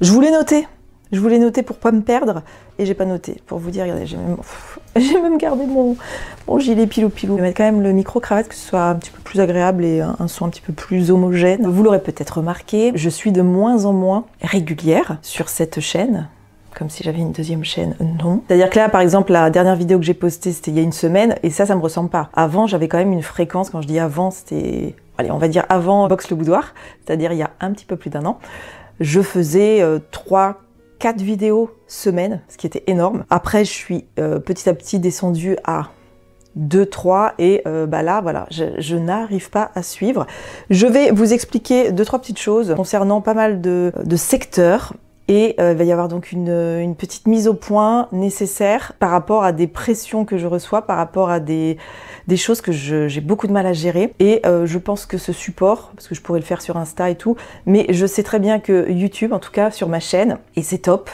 je voulais noter. Je voulais noter pour pas me perdre et j'ai pas noté. Pour vous dire, regardez, j'ai même, gardé mon, gilet pilou-pilou. Je vais mettre quand même le micro-cravate, que ce soit un petit peu plus agréable et un, un son un petit peu plus homogène. Vous l'aurez peut-être remarqué, je suis de moins en moins régulière sur cette chaîne comme si j'avais une deuxième chaîne. Non. C'est-à-dire que là, par exemple, la dernière vidéo que j'ai postée, c'était il y a une semaine, et ça, ça me ressemble pas. Avant, j'avais quand même une fréquence, quand je dis avant, c'était, allez, on va dire avant Box le Boudoir, c'est-à-dire il y a un petit peu plus d'un an je faisais 3, euh, 4 vidéos semaine, ce qui était énorme. Après, je suis euh, petit à petit descendue à 2, 3 et euh, bah là voilà, je, n'arrive pas à suivre. Je vais vous expliquer deux, trois petites choses concernant pas mal de, secteurs. Et il va y avoir donc une, petite mise au point nécessaire par rapport à des pressions que je reçois, par rapport à des, des choses que j'ai beaucoup de mal à gérer. Et euh, je pense que ce support, parce que je pourrais le faire sur Insta et tout, mais je sais très bien que YouTube, en tout cas sur ma chaîne, et c'est top,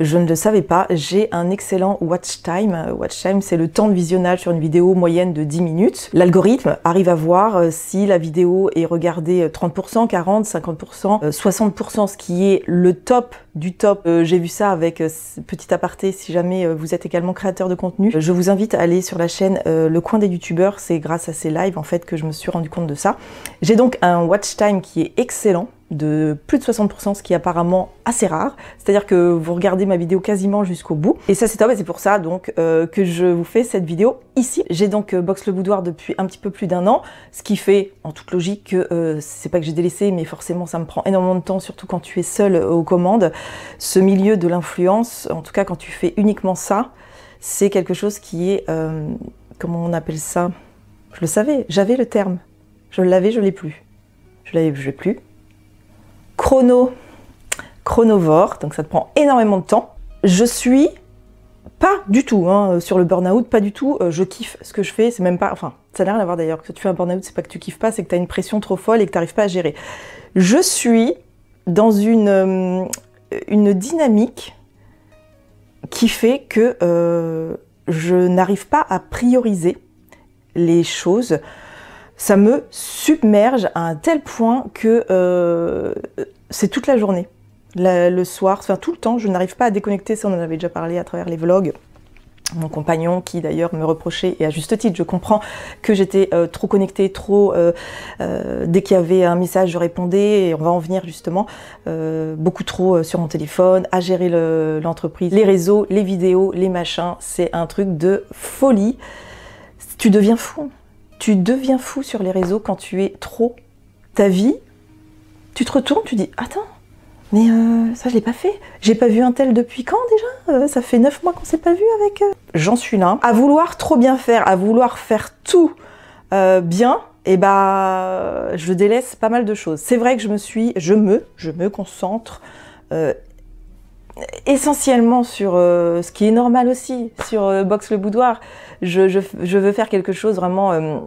je ne le savais pas, j'ai un excellent watch time. Euh, watch time, c'est le temps de visionnage sur une vidéo moyenne de 10 minutes. L'algorithme arrive à voir euh, si la vidéo est regardée 30%, 40%, 50%, 60%, ce qui est le top du top. j'ai vu ça avec petit aparté si jamais vous êtes également créateur de contenu. Je vous invite à aller sur la chaîne Le Coin des YouTube c'est grâce à ces lives en fait que je me suis rendu compte de ça. J'ai donc un watch time qui est excellent, de plus de 60%, ce qui est apparemment assez rare. C'est-à-dire que vous regardez ma vidéo quasiment jusqu'au bout. Et ça c'est top, et c'est pour ça donc euh, que je vous fais cette vidéo ici. J'ai donc euh, Boxe Box le Boudoir depuis un petit peu plus d'un an, ce qui fait en toute logique que euh, c'est pas que j'ai délaissé, mais forcément ça me prend énormément de temps, surtout quand tu es seul aux commandes. Ce milieu de l'influence, en tout cas quand tu fais uniquement ça, c'est quelque chose qui est comment on appelle ça Je le savais, j'avais le terme. Je l'avais, je l'ai plus. Je l'avais, je l'ai plus. Chrono, chronovore, donc ça te prend énormément de temps. Je suis pas du tout hein, sur le burn-out, pas du tout. Euh, je kiffe ce que je fais, c'est même pas. Enfin, ça n'a rien à voir d'ailleurs. Que tu fais un burn-out, c'est pas que tu kiffes pas, c'est que tu as une pression trop folle et que tu n'arrives pas à gérer. Je suis dans une, euh, une dynamique qui fait que euh, je n'arrive pas à prioriser les choses. Ça me submerge à un tel point que euh, c'est toute la journée, le soir, enfin tout le temps. Je n'arrive pas à déconnecter. Ça, on en avait déjà parlé à travers les vlogs mon compagnon qui d'ailleurs me reprochait, et à juste titre, je comprends que j'étais euh, trop connectée, trop... Euh, euh, dès qu'il y avait un message, je répondais, et on va en venir justement, beaucoup trop sur mon téléphone, à gérer l'entreprise, les réseaux, les vidéos, les machins, c'est un truc de folie. Tu deviens fou. Tu deviens fou sur les réseaux quand tu es trop. Ta vie, tu te retournes, tu dis, attends, mais euh, ça, je l'ai pas fait. J'ai pas vu un tel depuis quand déjà euh, Ça fait neuf mois qu'on s'est pas vu avec. Euh. J'en suis là. À vouloir trop bien faire, à vouloir faire tout bien, et eh bah, je délaisse pas mal de choses. C'est vrai que je me suis, je me, je me concentre essentiellement sur ce qui est normal aussi, sur Box le Boudoir. je, veux faire quelque chose vraiment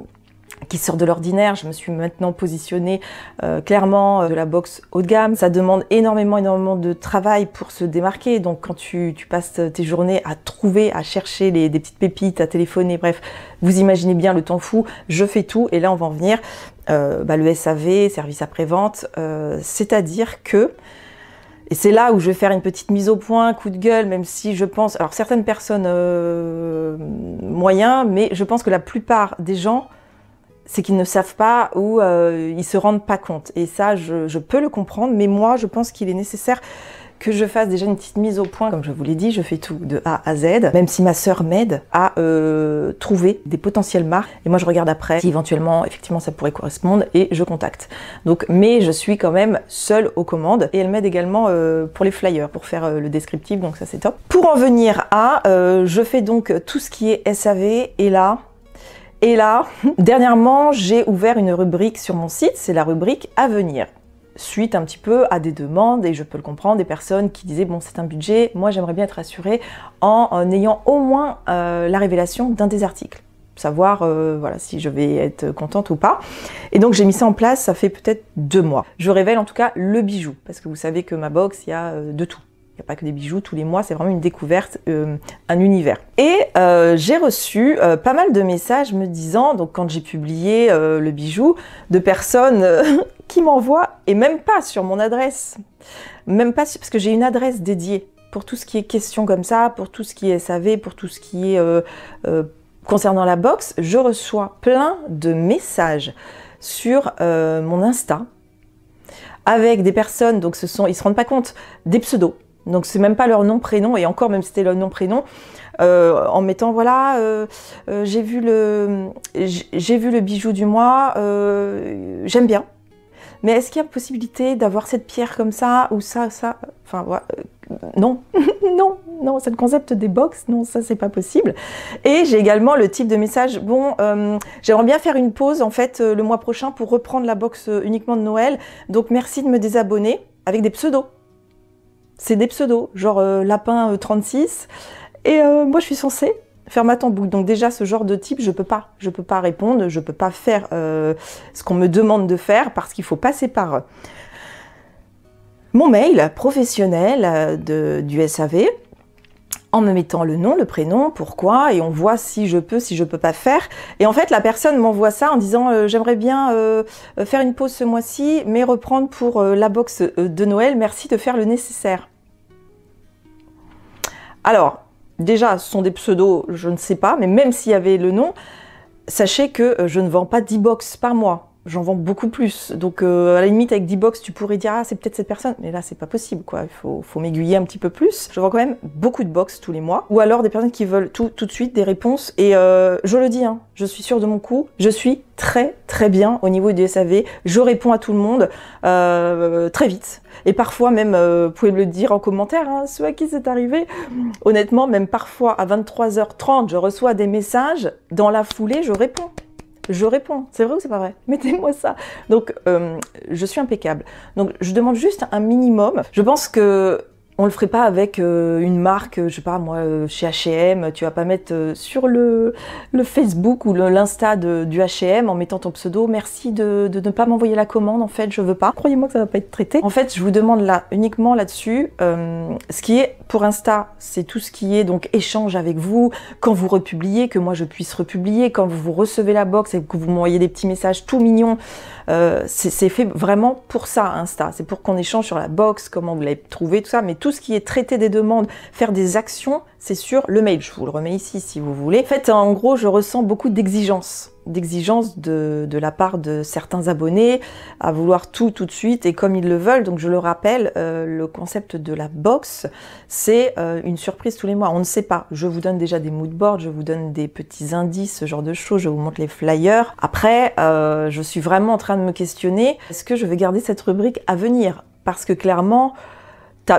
qui sort de l'ordinaire. Je me suis maintenant positionnée euh, clairement euh, de la boxe haut de gamme. Ça demande énormément, énormément de travail pour se démarquer. Donc quand tu, passes tes journées à trouver, à chercher les, des petites pépites, à téléphoner, bref, vous imaginez bien le temps fou. Je fais tout et là on va en venir. Euh, bah, le SAV, service après-vente, c'est-à-dire que et c'est là où je vais faire une petite mise au point, coup de gueule, même si je pense, alors certaines personnes euh, moyens, mais je pense que la plupart des gens c'est qu'ils ne savent pas ou euh, ils se rendent pas compte. Et ça, je, peux le comprendre, mais moi, je pense qu'il est nécessaire que je fasse déjà une petite mise au point. Comme je vous l'ai dit, je fais tout de A à Z, même si ma sœur m'aide à euh, trouver des potentielles marques. Et moi, je regarde après si éventuellement, effectivement, ça pourrait correspondre et je contacte. Donc, mais je suis quand même seule aux commandes et elle m'aide également euh, pour les flyers, pour faire le descriptif. Donc ça, c'est top. Pour en venir à, je fais donc tout ce qui est SAV et là, et là, dernièrement, j'ai ouvert une rubrique sur mon site, c'est la rubrique à venir suite un petit peu à des demandes, et je peux le comprendre, des personnes qui disaient, bon, c'est un budget, moi j'aimerais bien être rassurée en, ayant au moins euh, la révélation d'un des articles savoir euh, voilà, si je vais être contente ou pas. Et donc j'ai mis ça en place, ça fait peut-être deux mois. Je révèle en tout cas le bijou, parce que vous savez que ma box, il y a euh, de tout il n'y a pas que des bijoux tous les mois, c'est vraiment une découverte, euh, un univers. Et euh, j'ai reçu euh, pas mal de messages me disant, donc quand j'ai publié le bijou, de personnes qui m'envoient, et même pas sur mon adresse, même pas parce que j'ai une adresse dédiée pour tout ce qui est questions comme ça, pour tout ce qui est SAV, pour tout ce qui est concernant la boxe. je reçois plein de messages sur mon Insta avec des personnes, donc ce sont, ils se rendent pas compte, des pseudos donc c'est même pas leur nom prénom et encore même c'était leur nom prénom euh, en mettant voilà euh, euh, j'ai vu le j'ai vu le bijou du mois j'aime bien mais est-ce qu'il y a possibilité d'avoir cette pierre comme ça ou ça ça enfin non non non c'est le concept des box non ça c'est pas possible et j'ai également le type de message bon j'aimerais bien faire une pause en fait le mois prochain pour reprendre la box uniquement de Noël donc merci de me désabonner avec des pseudos c'est des pseudos, genre euh, lapin 36. Euh, Et euh, moi, je suis censée faire ma tambouille. Donc déjà, ce genre de type, je peux pas. Je peux pas répondre, je peux pas faire ce qu'on me demande de faire parce qu'il faut passer par mon mail professionnel du SAV en me mettant le nom, le prénom, pourquoi, et on voit si je peux, si je peux pas faire. Et en fait, la personne m'envoie ça en disant euh, j'aimerais bien euh, euh, faire une pause ce mois-ci, mais reprendre pour la box de Noël. Merci de faire le nécessaire. Alors, déjà, ce sont des pseudos, je ne sais pas, mais même s'il y avait le nom, sachez que je ne vends pas 10 box par mois j'en vends beaucoup plus. Donc euh, à la limite avec 10 box, tu pourrais dire ah c'est peut-être cette personne, mais là c'est pas possible quoi. Il faut, faut m'aiguiller un petit peu plus. Je vends quand même beaucoup de box tous les mois, ou alors des personnes qui veulent tout tout de suite des réponses. Et euh, je le dis, hein, je suis sûre de mon coup, je suis très très bien au niveau du SAV. Je réponds à tout le monde euh, très vite. Et parfois même, vous pouvez me le dire en commentaire, hein, qui c'est arrivé. Honnêtement, même parfois à 23h30, je reçois des messages. Dans la foulée, je réponds je réponds. C'est vrai ou c'est pas vrai Mettez-moi ça. Donc, euh, je suis impeccable. Donc, je demande juste un minimum. Je pense que on le ferait pas avec euh, une marque, euh, je sais pas moi, euh, chez H&M, tu vas pas mettre sur le, Facebook ou l'Insta du H&M en mettant ton pseudo, merci de, ne pas m'envoyer la commande, en fait je veux pas. Croyez-moi que ça va pas être traité. En fait, je vous demande là uniquement là-dessus, ce qui est pour Insta, c'est tout ce qui est donc échange avec vous, quand vous republiez, que moi je puisse republier, quand vous, vous recevez la box et que vous m'envoyez des petits messages tout mignons, c'est fait vraiment pour ça Insta, c'est pour qu'on échange sur la box, comment vous l'avez trouvé, tout ça, mais tout ce qui est traiter des demandes, faire des actions, c'est sur le mail. Je vous le remets ici si vous voulez. En fait, en gros, je ressens beaucoup d'exigences d'exigences de, la part de certains abonnés à vouloir tout tout de suite et comme ils le veulent. Donc je le rappelle, euh, le concept de la box, c'est euh, une surprise tous les mois. On ne sait pas. Je vous donne déjà des moodboards, je vous donne des petits indices, ce genre de choses, je vous montre les flyers. Après, euh, je suis vraiment en train de me questionner, est-ce que je vais garder cette rubrique à venir Parce que clairement,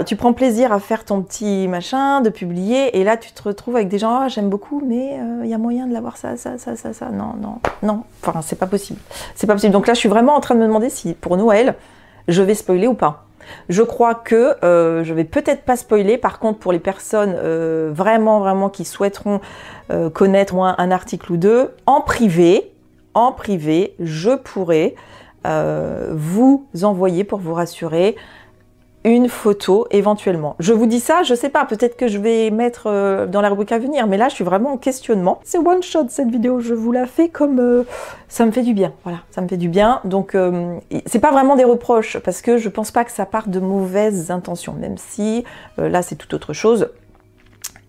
tu prends plaisir à faire ton petit machin, de publier, et là tu te retrouves avec des gens, oh, j'aime beaucoup, mais il euh, y a moyen de l'avoir ça, ça, ça, ça, ça. Non, non, non. Enfin, c'est pas possible. C'est pas possible. Donc là, je suis vraiment en train de me demander si pour Noël, je vais spoiler ou pas. Je crois que euh, je vais peut-être pas spoiler. Par contre, pour les personnes euh, vraiment, vraiment qui souhaiteront connaître un, un, article ou deux, en privé, en privé, je pourrais vous envoyer pour vous rassurer une photo éventuellement. Je vous dis ça, je sais pas, peut-être que je vais mettre euh, dans la rubrique à venir, mais là je suis vraiment en questionnement. C'est one shot cette vidéo, je vous la fais comme euh, ça me fait du bien. Voilà, ça me fait du bien. Donc euh, c'est pas vraiment des reproches parce que je pense pas que ça part de mauvaises intentions, même si là c'est tout autre chose.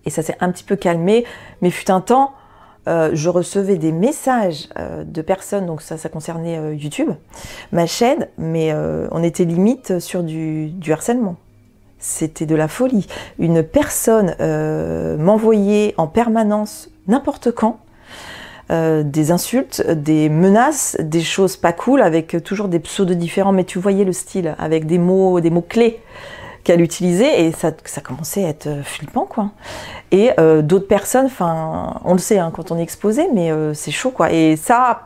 Et ça s'est un petit peu calmé, mais fut un temps euh, je recevais des messages euh, de personnes, donc ça, ça concernait euh, YouTube, ma chaîne, mais on était limite sur du, harcèlement. C'était de la folie. Une personne m'envoyait en permanence, n'importe quand, des insultes, des menaces, des choses pas cool, avec toujours des pseudos différents, mais tu voyais le style, avec des mots, des mots clés à l'utiliser et ça, commençait à être euh, flippant quoi. Et euh, d'autres personnes, enfin, on le sait hein, quand on est exposé, mais euh, c'est chaud quoi. Et ça,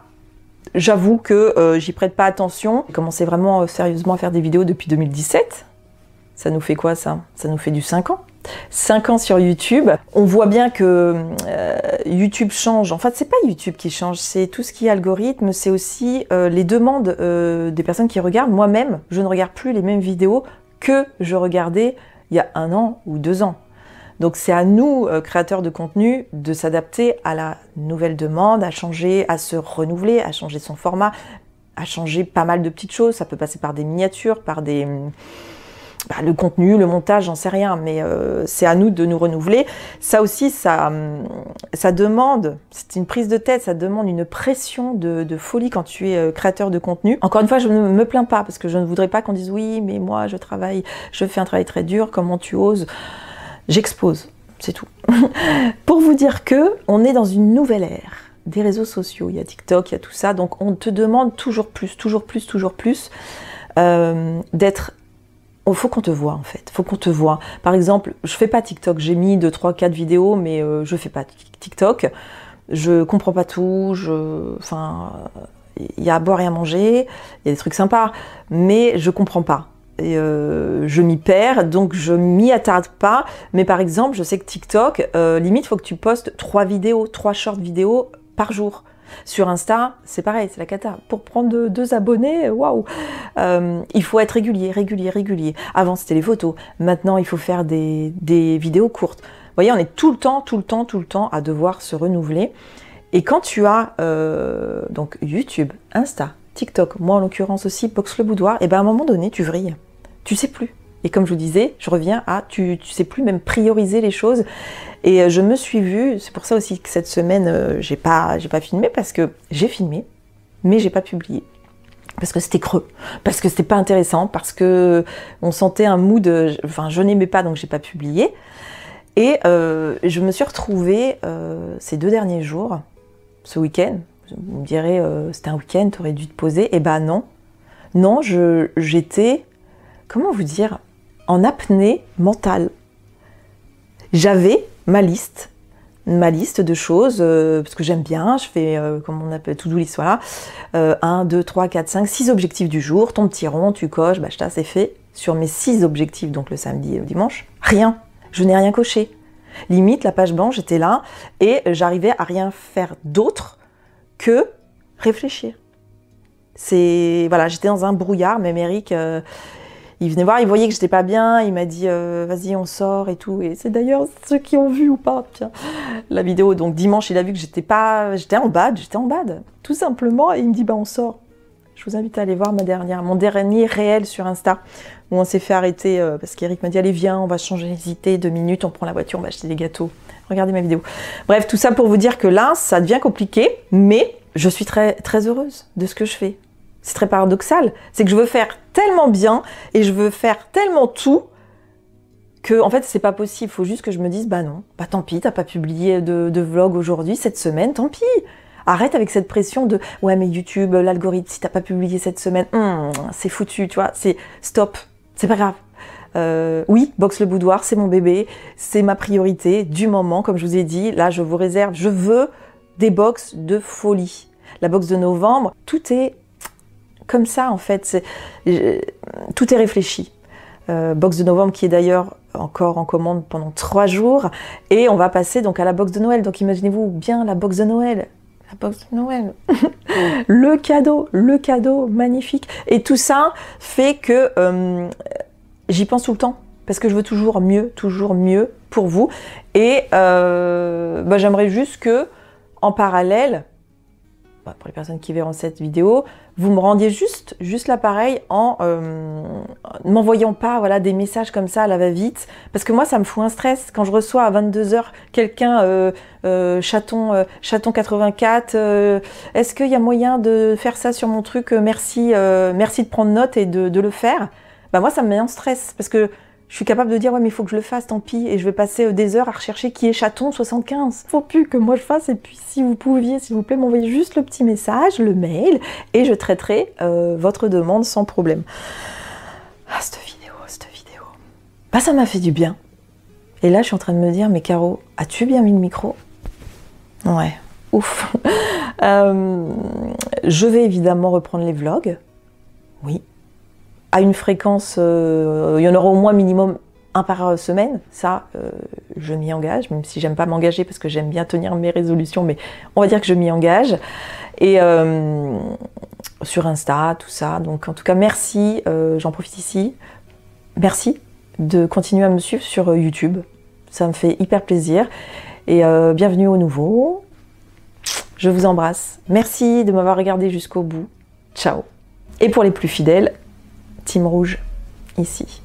j'avoue que j'y prête pas attention. J'ai commencé vraiment sérieusement à faire des vidéos depuis 2017. Ça nous fait quoi ça Ça nous fait du 5 ans. 5 ans sur YouTube, on voit bien que YouTube change. En fait, c'est pas YouTube qui change, c'est tout ce qui est algorithme, c'est aussi les demandes des personnes qui regardent. Moi-même, je ne regarde plus les mêmes vidéos que je regardais il y a un an ou deux ans. Donc c'est à nous, euh, créateurs de contenu, de s'adapter à la nouvelle demande, à changer, à se renouveler, à changer son format, à changer pas mal de petites choses. Ça peut passer par des miniatures, par des hum, bah, le contenu, le montage, j'en sais rien, mais euh, c'est à nous de nous renouveler. Ça aussi, ça, hum, ça demande, c'est une prise de tête, ça demande une pression de, folie quand tu es euh, créateur de contenu. Encore une fois, je ne me plains pas parce que je ne voudrais pas qu'on dise oui, mais moi, je travaille, je fais un travail très dur, comment tu oses J'expose, c'est tout. Pour vous dire que on est dans une nouvelle ère des réseaux sociaux, il y a TikTok, il y a tout ça, donc on te demande toujours plus, toujours plus, toujours plus euh, d'être Oh, faut qu'on te voit en fait, faut qu'on te voit. Par exemple, je fais pas TikTok, j'ai mis 2, 3, 4 vidéos, mais euh, je fais pas TikTok. Je comprends pas tout, je. Enfin. Il y a à boire et à manger, il y a des trucs sympas, mais je comprends pas. Et euh, je m'y perds, donc je m'y attarde pas. Mais par exemple, je sais que TikTok, euh, limite, faut que tu postes trois vidéos, trois short vidéos par jour. Sur Insta, c'est pareil, c'est la cata. Pour prendre deux, abonnés, waouh euh, Il faut être régulier, régulier, régulier. Avant, c'était les photos. Maintenant, il faut faire des, vidéos courtes. Vous voyez, on est tout le temps, tout le temps, tout le temps à devoir se renouveler. Et quand tu as euh, donc YouTube, Insta, TikTok, moi en l'occurrence aussi, Box le Boudoir, et eh ben à un moment donné, tu vrilles. Tu sais plus. Et comme je vous disais, je reviens à tu, tu sais plus même prioriser les choses. Et euh, je me suis vue, c'est pour ça aussi que cette semaine, euh, j'ai pas, j'ai pas filmé parce que j'ai filmé, mais j'ai pas publié. Parce que c'était creux, parce que c'était pas intéressant, parce que on sentait un mood, euh, enfin je n'aimais pas donc j'ai pas publié. Et je me suis retrouvée ces deux derniers jours, ce week-end, vous me direz c'était un week-end, tu aurais dû te poser. Et eh ben non, non, j'étais, comment vous dire, en apnée mentale. J'avais ma liste, ma liste de choses, euh, parce que j'aime bien, je fais, euh, comme on appelle, tout list, voilà, 1, 2, 3, 4, 5, 6 objectifs du jour, ton petit rond, tu coches, bah, c'est fait. Sur mes six objectifs, donc le samedi et le dimanche, rien, je n'ai rien coché. Limite, la page blanche j'étais là et j'arrivais à rien faire d'autre que réfléchir. C'est voilà, j'étais dans un brouillard mémérique il venait voir, il voyait que j'étais pas bien, il m'a dit euh, vas-y on sort et tout. Et c'est d'ailleurs ceux qui ont vu ou pas la vidéo. Donc dimanche, il a vu que j'étais pas, j'étais en bad, j'étais en bad, tout simplement. Et il me dit bah on sort. Je vous invite à aller voir ma dernière, mon dernier réel sur Insta où on s'est fait arrêter euh, parce qu'Eric m'a dit allez viens, on va changer les deux minutes, on prend la voiture, on va acheter des gâteaux. Regardez ma vidéo. Bref, tout ça pour vous dire que là, ça devient compliqué, mais je suis très très heureuse de ce que je fais. C'est très paradoxal. C'est que je veux faire tellement bien et je veux faire tellement tout que en fait c'est pas possible. Il faut juste que je me dise bah non, bah tant pis, t'as pas publié de, vlog aujourd'hui, cette semaine, tant pis. Arrête avec cette pression de ouais mais YouTube, l'algorithme, si t'as pas publié cette semaine, hmm, c'est foutu, tu vois. C'est stop, c'est pas grave. Euh, oui, Box le boudoir, c'est mon bébé, c'est ma priorité du moment, comme je vous ai dit. Là, je vous réserve, je veux des box de folie. La box de novembre, tout est comme ça en fait. tout est réfléchi. Euh, box de novembre qui est d'ailleurs encore en commande pendant trois jours. Et on va passer donc à la box de Noël. Donc imaginez-vous bien la box de Noël. La box de Noël. le cadeau, le cadeau magnifique. Et tout ça fait que euh, j'y pense tout le temps. Parce que je veux toujours mieux, toujours mieux pour vous. Et euh, bah, j'aimerais juste que, en parallèle, pour les personnes qui verront cette vidéo, vous me rendiez juste, juste l'appareil en euh, ne m'envoyant pas voilà, des messages comme ça à la va-vite. Parce que moi, ça me fout un stress. Quand je reçois à 22h quelqu'un, euh, euh, chaton, euh, chaton 84, est-ce qu'il y a moyen de faire ça sur mon truc Merci, merci de prendre note et de, de le faire. Bah moi, ça me met en stress. Parce que je suis capable de dire ouais mais il faut que je le fasse, tant pis, et je vais passer euh, des heures à rechercher qui est chaton 75. Faut plus que moi je fasse, et puis si vous pouviez, s'il vous plaît, m'envoyer juste le petit message, le mail, et je traiterai euh, votre demande sans problème. Ah cette vidéo, cette vidéo. Bah ça m'a fait du bien. Et là je suis en train de me dire, mais Caro, as-tu bien mis le micro Ouais, ouf. Euh, je vais évidemment reprendre les vlogs. Oui, à une fréquence, euh, il y en aura au moins minimum un par semaine. Ça, euh, je m'y engage, même si j'aime pas m'engager parce que j'aime bien tenir mes résolutions, mais on va dire que je m'y engage. Et euh, sur Insta, tout ça. Donc en tout cas, merci, j'en profite ici. Merci de continuer à me suivre sur YouTube. Ça me fait hyper plaisir. Et bienvenue au nouveau. Je vous embrasse. Merci de m'avoir regardé jusqu'au bout. Ciao. Et pour les plus fidèles, Team Rouge ici.